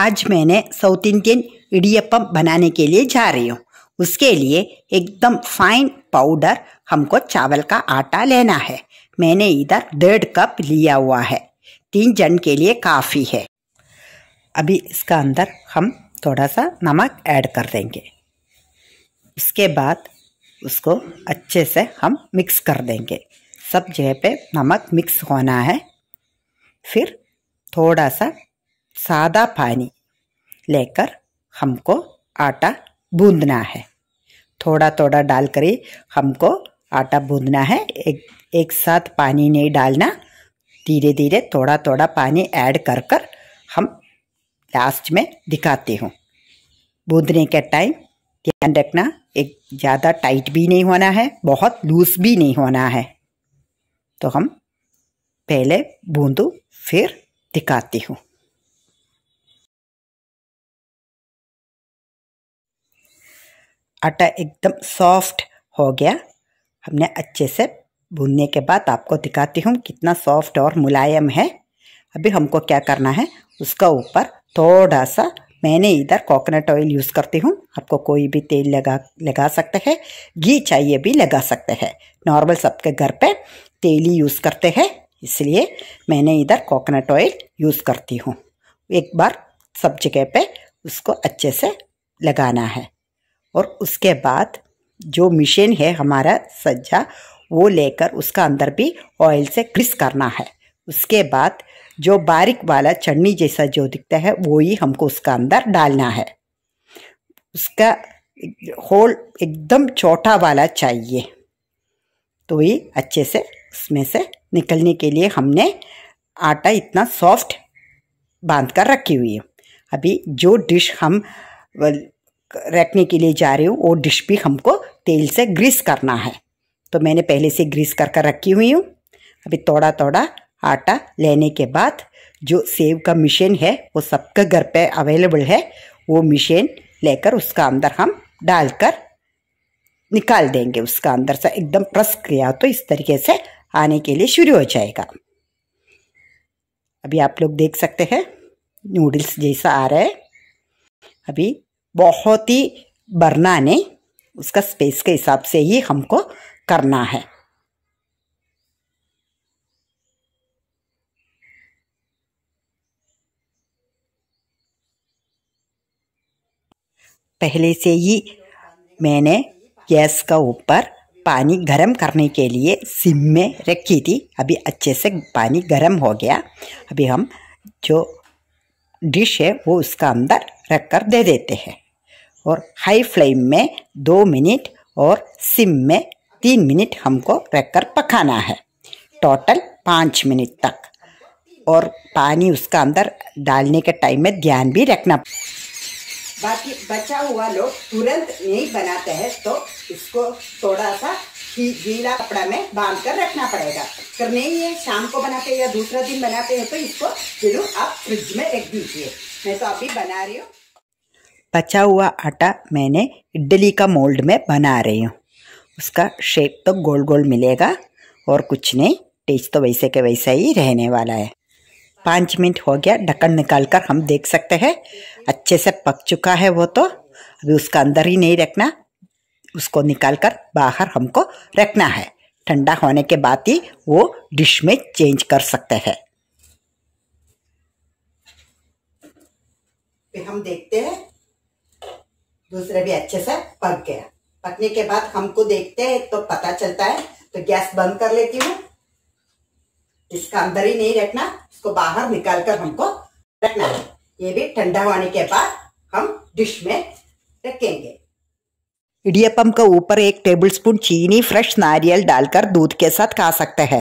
आज मैंने south Indian idiyappam बनाने के लिए जा रही हूँ उसके लिए एकदम फाइन पाउडर हमको चावल का आटा लेना है मैंने इधर डेढ़ कप लिया हुआ है तीन जन के लिए काफ़ी है अभी इसका अंदर हम थोड़ा सा नमक ऐड कर देंगे उसके बाद उसको अच्छे से हम मिक्स कर देंगे सब जगह पे नमक मिक्स होना है फिर थोड़ा सा सादा पानी लेकर हमको आटा बूंदना है थोड़ा थोड़ा डाल कर हमको आटा बूंदना है एक एक साथ पानी नहीं डालना धीरे धीरे थोड़ा थोड़ा पानी ऐड कर कर हम लास्ट में दिखाते हूँ बूंदने के टाइम ध्यान रखना एक ज़्यादा टाइट भी नहीं होना है बहुत लूज भी नहीं होना है तो हम पहले बूंदू फिर दिखाती हूँ आटा एकदम सॉफ्ट हो गया हमने अच्छे से भूनने के बाद आपको दिखाती हूँ कितना सॉफ्ट और मुलायम है अभी हमको क्या करना है उसका ऊपर थोड़ा सा मैंने इधर कोकोनट ऑयल यूज़ करती हूँ आपको कोई भी तेल लगा लगा सकते हैं घी चाहिए भी लगा सकते हैं नॉर्मल सबके घर पे तेल ही यूज़ करते हैं इसलिए मैंने इधर कोकोनट ऑयल यूज़ करती हूँ एक बार सब जगह पे उसको अच्छे से लगाना है और उसके बाद जो मशीन है हमारा सज्जा वो लेकर उसका अंदर भी ऑयल से क्रिस करना है उसके बाद जो बारीक वाला चटनी जैसा जो दिखता है वो ही हमको उसका अंदर डालना है उसका होल एकदम छोटा वाला चाहिए तो ये अच्छे से उसमें से निकलने के लिए हमने आटा इतना सॉफ्ट बांध कर रखी हुई है अभी जो डिश हम रखने के लिए जा रही हूँ वो डिश भी हमको तेल से ग्रीस करना है तो मैंने पहले से ग्रीस कर कर रखी हुई हूँ अभी थोड़ा थोड़ा आटा लेने के बाद जो सेव का मिशन है वो सबके घर पे अवेलेबल है वो मिशन लेकर उसका अंदर हम डालकर निकाल देंगे उसका अंदर से एकदम प्रेस किया तो इस तरीके से आने के लिए शुरू हो जाएगा अभी आप लोग देख सकते हैं नूडल्स जैसा आ रहा है अभी बहुत ही बरना ने उसका स्पेस के हिसाब से ही हमको करना है पहले से ही मैंने गैस का ऊपर पानी गर्म करने के लिए सिम में रखी थी अभी अच्छे से पानी गर्म हो गया अभी हम जो डिश है वो उसका अंदर रख कर दे देते हैं और हाई फ्लेम में दो मिनट और सिम में तीन मिनट हमको रखकर पकाना है टोटल पाँच मिनट तक और पानी उसका अंदर डालने के टाइम में ध्यान भी रखना बाकी बचा हुआ लोग तुरंत नहीं बनाते हैं तो इसको थोड़ा सा गीला कपड़ा में बांध कर रखना पड़ेगा अगर नहीं है शाम को बनाते हैं या दूसरा दिन बनाते हैं तो इसको जरूर आप फ्रिज में रख दीजिए मैं तो अभी बना रही हूँ बचा हुआ आटा मैंने इडली का मोल्ड में बना रही हूँ उसका शेप तो गोल गोल मिलेगा और कुछ नहीं टेस्ट तो वैसे के वैसा ही रहने वाला है पाँच मिनट हो गया ढक्कन निकाल कर हम देख सकते हैं अच्छे से पक चुका है वो तो अभी उसका अंदर ही नहीं रखना उसको निकाल कर बाहर हमको रखना है ठंडा होने के बाद ही वो डिश में चेंज कर सकते हैं हम देखते हैं दूसरे भी अच्छे से पक गया पकने के बाद हमको देखते हैं तो पता चलता है तो गैस बंद कर लेती हूँ इसका अंदर ही नहीं रखना इसको बाहर निकाल कर हमको रखना है ये भी ठंडा होने के बाद हम डिश में रखेंगे इडियपम का ऊपर एक टेबलस्पून चीनी फ्रेश नारियल डालकर दूध के साथ खा सकते हैं